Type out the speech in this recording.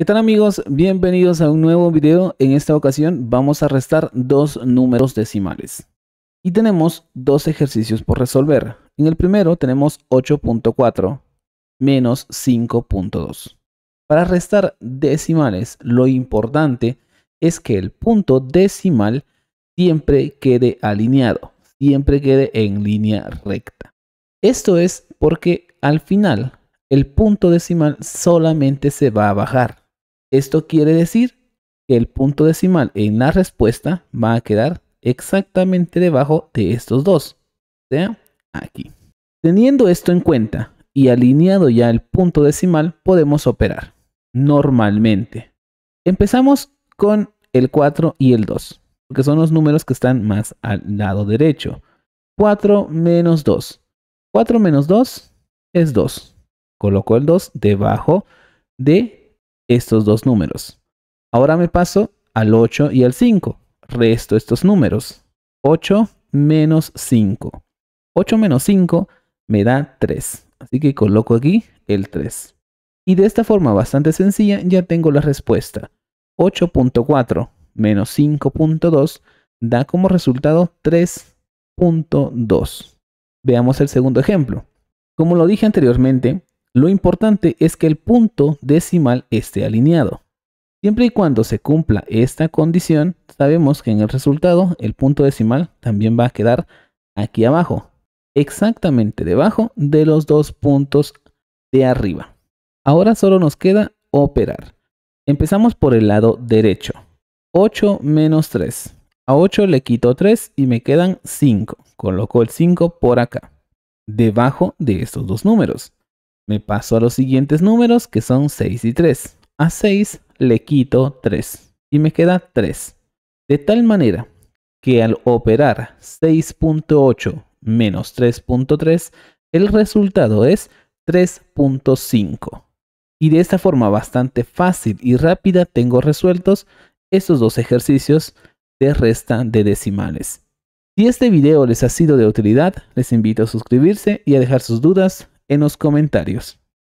¿Qué tal amigos? Bienvenidos a un nuevo video. En esta ocasión vamos a restar dos números decimales. Y tenemos dos ejercicios por resolver. En el primero tenemos 8.4 menos 5.2. Para restar decimales, lo importante es que el punto decimal siempre quede alineado, siempre quede en línea recta. Esto es porque al final el punto decimal solamente se va a bajar esto quiere decir que el punto decimal en la respuesta va a quedar exactamente debajo de estos dos. O sea, aquí. Teniendo esto en cuenta y alineado ya el punto decimal, podemos operar normalmente. Empezamos con el 4 y el 2, porque son los números que están más al lado derecho. 4 menos 2. 4 menos 2 es 2. Coloco el 2 debajo de estos dos números. Ahora me paso al 8 y al 5. Resto estos números. 8 menos 5. 8 menos 5 me da 3. Así que coloco aquí el 3. Y de esta forma bastante sencilla ya tengo la respuesta. 8.4 menos 5.2 da como resultado 3.2. Veamos el segundo ejemplo. Como lo dije anteriormente, lo importante es que el punto decimal esté alineado. Siempre y cuando se cumpla esta condición, sabemos que en el resultado el punto decimal también va a quedar aquí abajo, exactamente debajo de los dos puntos de arriba. Ahora solo nos queda operar. Empezamos por el lado derecho. 8 menos 3. A 8 le quito 3 y me quedan 5. Coloco el 5 por acá, debajo de estos dos números. Me paso a los siguientes números que son 6 y 3. A 6 le quito 3 y me queda 3. De tal manera que al operar 6.8 menos 3.3, el resultado es 3.5. Y de esta forma bastante fácil y rápida tengo resueltos estos dos ejercicios de resta de decimales. Si este video les ha sido de utilidad, les invito a suscribirse y a dejar sus dudas en los comentarios.